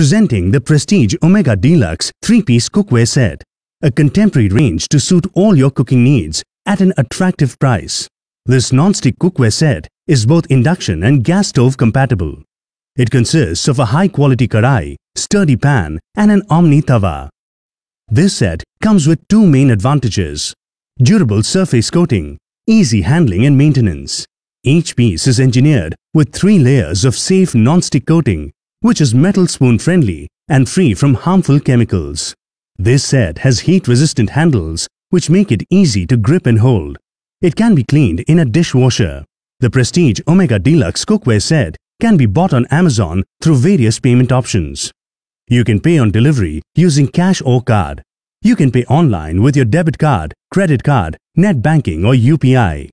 presenting the Prestige Omega Deluxe three-piece cookware set, a contemporary range to suit all your cooking needs at an attractive price. This non-stick cookware set is both induction and gas stove compatible. It consists of a high-quality karai, sturdy pan and an omni tawa. This set comes with two main advantages. Durable surface coating, easy handling and maintenance. Each piece is engineered with three layers of safe non-stick coating which is metal spoon friendly and free from harmful chemicals. This set has heat-resistant handles which make it easy to grip and hold. It can be cleaned in a dishwasher. The Prestige Omega Deluxe cookware set can be bought on Amazon through various payment options. You can pay on delivery using cash or card. You can pay online with your debit card, credit card, net banking or UPI.